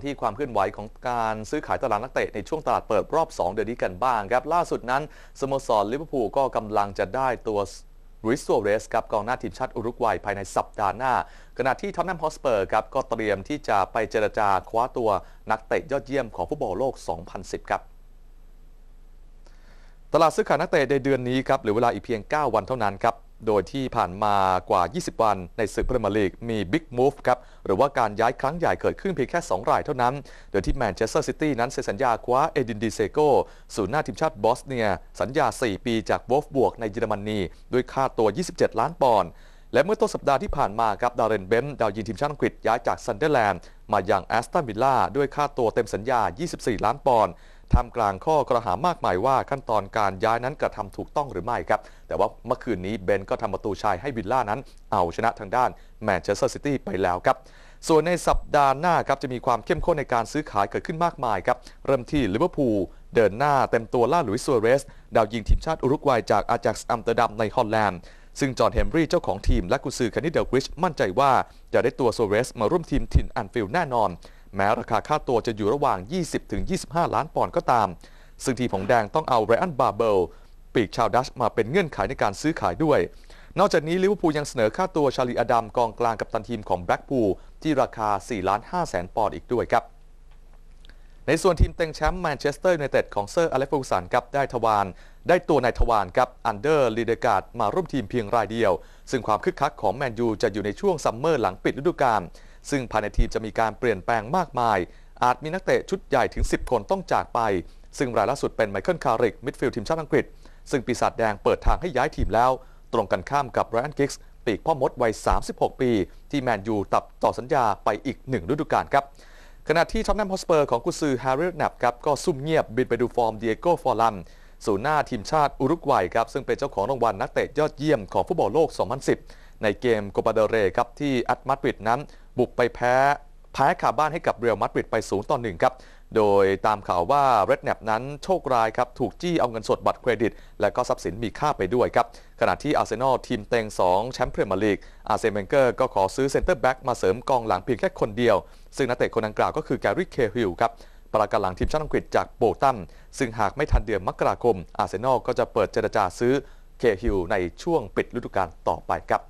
ันที่ความเคลื่อนไหวของการซื้อขายตลาดนักเตะ ในช่วงตลาดเปิดรอบ 2 เดือนนี้กันบ้างครับล่าสุดนั้นสโมสรลิเวอร์พูลก็กำลังจะได้ตัวรุยสโซเรสครับกองหน้าทีมชาติอุรุกวัย ภายในสัปดาห์หน้าขณะที่ทอมแนมฮอสเปอร์ครับก็เตรียมที่จะไปเจรจาคว้าตัวนักเตะ ยอดเยี่ยมของฟุตบอลโลก 2010 ครับตลาดซื้อขายนักเตะในเดือนนี้ครับหรือเวลาอีกเพียง 9 วันเท่านั้นครับโดยที่ผ่านมากว่า 20 วันในศึกพรีเมียร์ลีกมีบิ๊กมูฟครับ หรือว่าการย้ายครั้งใหญ่เกิดขึ้นเพียงแค่ 2 รายเท่านั้น โดยที่แมนเชสเตอร์ซิตี้นั้นเซ็นสัญญาคว้าเอดินดีเซโกศูนย์หน้าทีมชาติบอสเนีย สัญญา 4 ปีจากวอฟบวกในเยอรมนี ด้วยค่าตัว 27 ล้านปอนด์และเมื่อต้นสัปดาห์ที่ผ่านมาครับดาร์เรนเบมดาวยิงทีมชาติอังกฤษย้ายจากซันเดอร์แลนด์ มาอย่างแอสตันวิลล่าด้วยค่าตัวเต็มสัญญา 24 ล้านปอนด์ท่ามกลางข้อกระหามากมายว่าขั้นตอนการย้ายนั้นกระทำถูกต้องหรือไม่ครับ แต่ว่าเมื่อคืนนี้เบนก็ทำประตูชัยให้วิลล่านั้นเอาชนะทางด้านแมนเชสเตอร์ซิตี้ไปแล้วครับ ส่วนในสัปดาห์หน้าครับจะมีความเข้มข้นในการซื้อขายเกิดขึ้นมากมายครับ เริ่มที่ลิเวอร์พูลเดินหน้าเต็มตัวล่าหลุยส์ซัวเรสดาวยิงทีมชาติอุรุกวัยจากอาจักสอัมเตอร์ดัมในฮอลแลนด์ซึ่งจอห์นเฮมรี่เจ้าของทีมและกุซือคานิเดลกริชมั่นใจว่าจะได้ตัวโซวเรสมาร่วมทีมถิ่นอันฟิลแน่นอนแม้ราคาค่าตัวจะอยู่ระหว่าง 20-25 ล้านปอนด์ก็ตาม ซึ่งทีมของแดงต้องเอาไรอัน บาเบล ปีกชาวดัชมาเป็นเงื่อนไขในการซื้อขายด้วย นอกจากนี้ลิเวอร์พูลยังเสนอค่าตัวชาลีอดัมกองกลางกับตันทีมของแบล็กพูลที่ราคา 4 ล้าน5แสนปอนด์อีกด้วยครับ ในส่วนทีมเต็งแชมป์แมนเชสเตอร์ใไนเต็ดของเซอร์ อเล็กซ์ฟูสันครับได้ทวารได้ตัวนายทวารครับอันเดอร์ ลีเดการ์ดมาร่วมทีมเพียงรายเดียว ซึ่งความคึกคักของแมนยูจะอยู่ในช่วงซัมเมอร์หลังปิดฤดูกาลซึ่งภายในทีมจะมีการเปลี่ยนแปลงมากมาย อาจมีนักเตะชุดใหญ่ถึง 10 คนต้องจากไป ซึ่งรายล่าสุดเป็นไมเคิลคาริกมิดฟิลด์ทีมชาติอังกฤษ ซึ่งปีศาจแดงเปิดทางให้ย้ายทีมแล้ว ตรงกันข้ามกับไรอันกิกส์ปีกพ่อมดวัย 36 ปี ที่แมนยูตับต่อสัญญาไปอีกหนึ่งฤดูกาลครับ ขณะที่ท็อปแนมฮอสเปอร์ของกุซือแฮร์ริ่แนบครับก็ซุ่มเงียบบินไปดูฟอร์มเดียโก้ฟอร์ลัมสูนหน้าทีมชาติอุรุกวัยครับซึ่งเป็นเจ้าของรางวัลนักเตะยอดเยี่ยมของฟุตบอลโลก2010ในเกมโกปาเดเรครับที่อัตมาดริดนั้น บุกไปแพ้แพ้ขาบ้านให้กับเรอัลมาดริดไปสูนย์ต่อหนึ่งครับโดยตามข่าวว่าเรดแนบนั้นโชคร้ายครับถูกจี้เอาเงินสดบัตรเครดิต และก็ทรัพย์สินมีค่าไปด้วยครับขณะที่อาร์เซนอลทีมเต็ง2แชมป์เพียนมาลีกอาร์เซนเบงเกอร์ก็ขอซื้อเซ็นเตอร์แบ็กมาเสริมกองหลังเพียงแค่คนเดียว ซึ่งนักเตะคนดังกล่าวก็คือแกรี่เคฮิลครับปรากันหลังทีมชาติอังกฤษจากโบตัมซึ่งหากไม่ทันเดือนมกราคมอาร์เซนอลก็จะเปิดเจรจาซื้อเคฮิลในช่วงปิดฤดูกาลต่อไปครับ